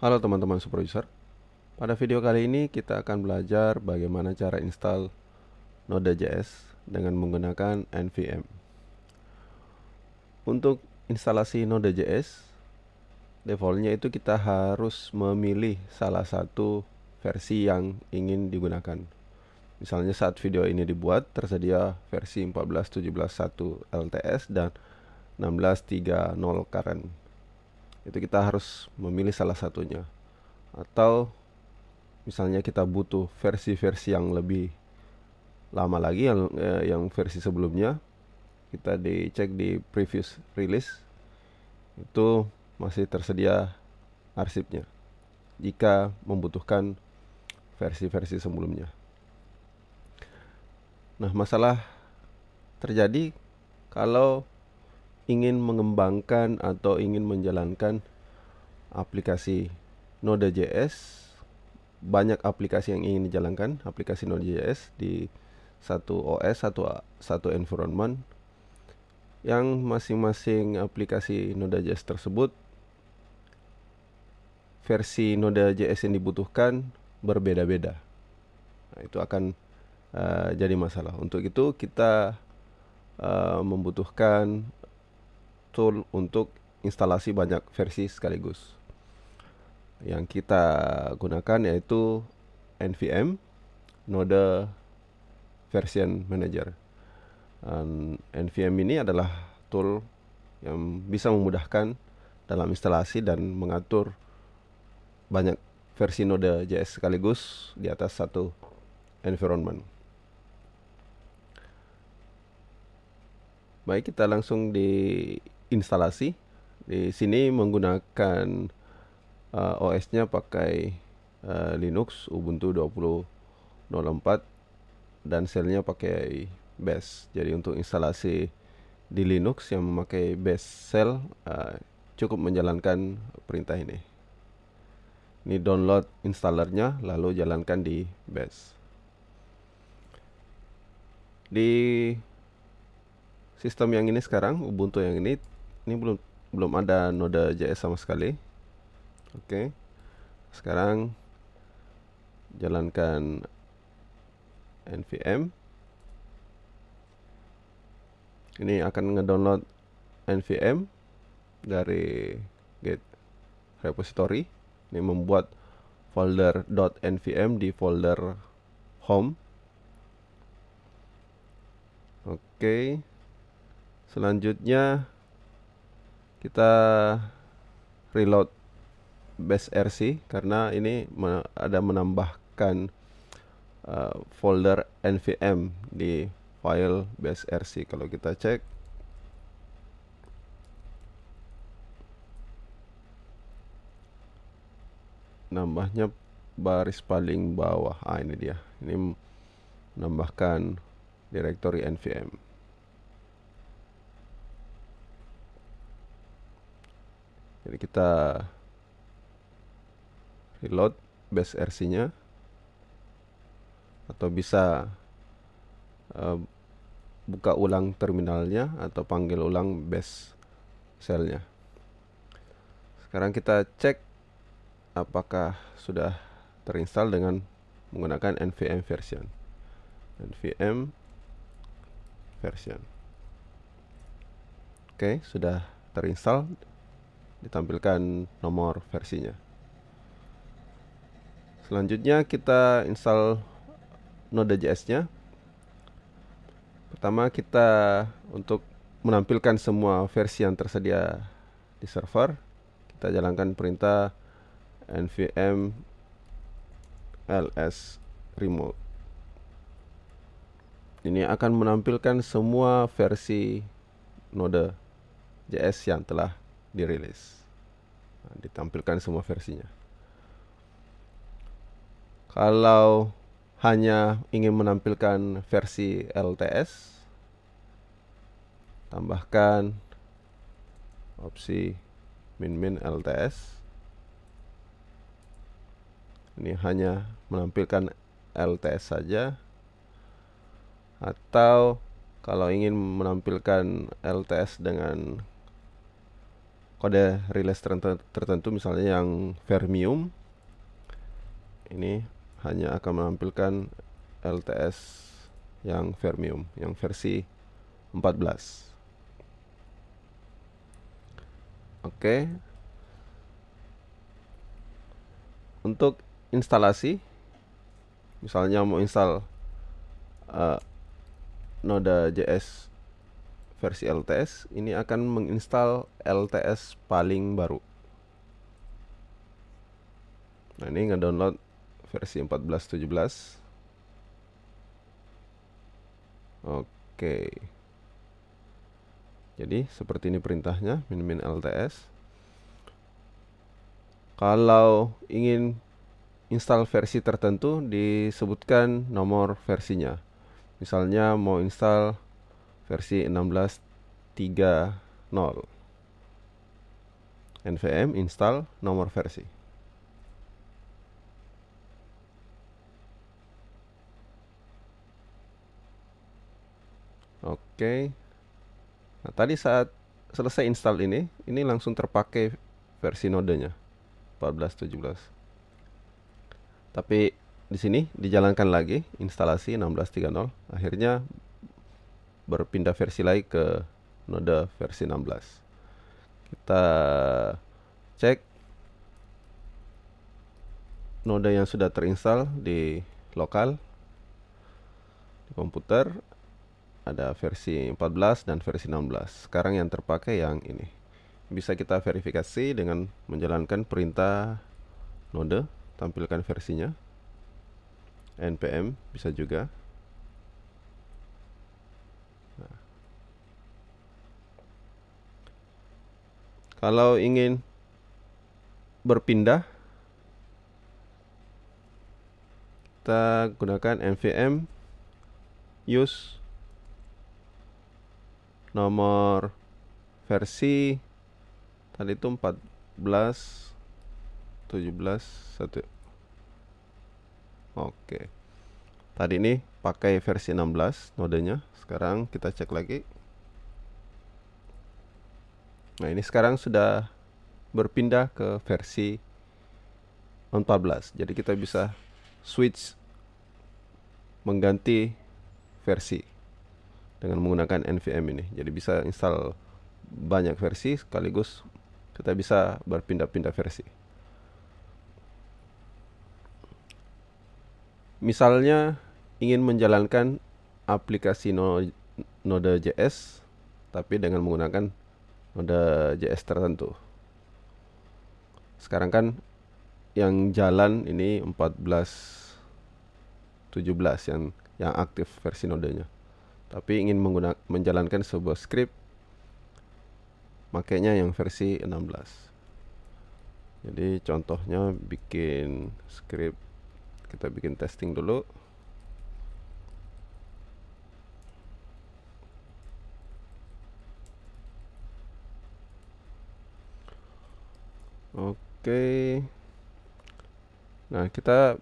Halo teman-teman Super User Pada video kali ini kita akan belajar bagaimana cara install Node.js dengan menggunakan NVM. Untuk instalasi Node.js Defaultnya itu kita harus memilih salah satu versi yang ingin digunakan Misalnya saat video ini dibuat tersedia versi 14.17.1 LTS dan 16.30 current itu kita harus memilih salah satunya atau misalnya kita butuh versi-versi yang lebih lama lagi yang eh, yang versi sebelumnya kita dicek di previous release itu masih tersedia arsipnya jika membutuhkan versi-versi sebelumnya. Nah, masalah terjadi kalau ingin mengembangkan atau ingin menjalankan aplikasi Node.js banyak aplikasi yang ingin dijalankan aplikasi Node.js di satu OS satu satu environment yang masing-masing aplikasi Node.js tersebut versi Node.js yang dibutuhkan berbeda-beda. Nah, itu akan uh, jadi masalah. Untuk itu kita uh, membutuhkan tool untuk instalasi banyak versi sekaligus. Yang kita gunakan yaitu NVM Node Version Manager. dan NVM ini adalah tool yang bisa memudahkan dalam instalasi dan mengatur banyak versi Node JS sekaligus di atas satu environment. Baik, kita langsung di instalasi. Di sini menggunakan uh, eh, OS-nya pakai uh, Linux Ubuntu 20.04 dan shell pakai Base Jadi untuk instalasi di Linux yang memakai Base shell uh, eh, cukup menjalankan perintah ini. Ini download installernya lalu jalankan di Base Di sistem yang ini sekarang Ubuntu yang ini ini belum belum ada noda JS sama sekali. Oke. Okay. Sekarang jalankan nvm. Ini akan ngedownload nvm dari git repository. Ini membuat folder .nvm di folder home. Oke. Okay. Selanjutnya kita reload base RC karena ini ada menambahkan uh, folder nvm di file base RC kalau kita cek nambahnya baris paling bawah ah ini dia ini menambahkan directory nvm jadi kita reload base RC nya atau bisa uh, buka ulang terminalnya atau panggil ulang base cell-nya. sekarang kita cek apakah sudah terinstall dengan menggunakan nvm version nvm version oke okay, sudah terinstall ditampilkan nomor versinya selanjutnya kita install Node.js nya pertama kita untuk menampilkan semua versi yang tersedia di server kita jalankan perintah npm ls remote ini akan menampilkan semua versi Node.js yang telah dirilis. Nah, ditampilkan semua versinya. Kalau hanya ingin menampilkan versi LTS, tambahkan opsi min-min LTS. Ini hanya menampilkan LTS saja. Atau kalau ingin menampilkan LTS dengan kode rilis tertentu misalnya yang fermium ini hanya akan menampilkan LTS yang fermium yang versi 14 oke okay. untuk instalasi misalnya mau install uh, eh, noda JS versi LTS ini akan menginstal LTS paling baru nah ini ngedownload versi 1417 oke jadi seperti ini perintahnya min-min LTS kalau ingin install versi tertentu disebutkan nomor versinya misalnya mau install versi 16.30 nvm install nomor versi oke nah tadi saat selesai install ini ini langsung terpakai versi nodenya 14.17 tapi di sini dijalankan lagi instalasi 16.30 akhirnya berpindah versi lagi ke node versi 16 kita cek node yang sudah terinstall di lokal di komputer ada versi 14 dan versi 16 sekarang yang terpakai yang ini bisa kita verifikasi dengan menjalankan perintah node tampilkan versinya npm bisa juga Kalau ingin berpindah kita gunakan mvm use nomor versi tadi itu 14 17 1 Oke. Tadi ini pakai versi 16 nodenya. Sekarang kita cek lagi. Nah ini sekarang sudah berpindah ke versi 14 jadi kita bisa switch mengganti versi dengan menggunakan NVM ini jadi bisa install banyak versi sekaligus kita bisa berpindah-pindah versi misalnya ingin menjalankan aplikasi Node.js tapi dengan menggunakan Noda JS tertentu sekarang kan yang jalan ini 14 17 yang yang aktif versi nodenya tapi ingin menggunakan menjalankan sebuah script makainya yang versi 16 jadi contohnya bikin script kita bikin testing dulu Oke. Nah, kita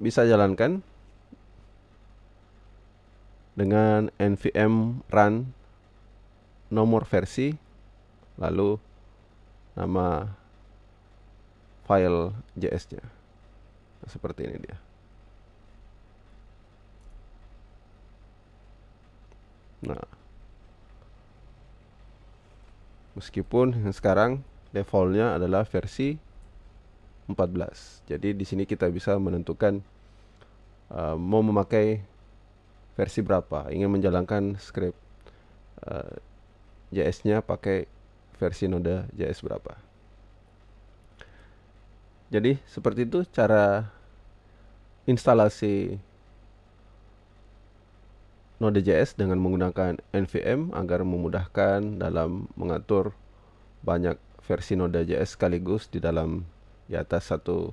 bisa jalankan dengan nvm run nomor versi lalu nama file JS-nya. Nah, seperti ini dia. Nah, meskipun sekarang defaultnya adalah versi 14 jadi di sini kita bisa menentukan uh, mau memakai versi berapa ingin menjalankan script uh, eh, JS nya pakai versi node JS berapa jadi seperti itu cara instalasi Node.js dengan menggunakan NVM agar memudahkan dalam mengatur banyak versi Node JS sekaligus di dalam di atas satu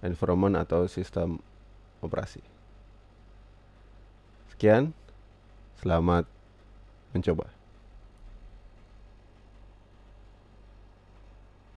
environment atau sistem operasi. Sekian, selamat mencoba.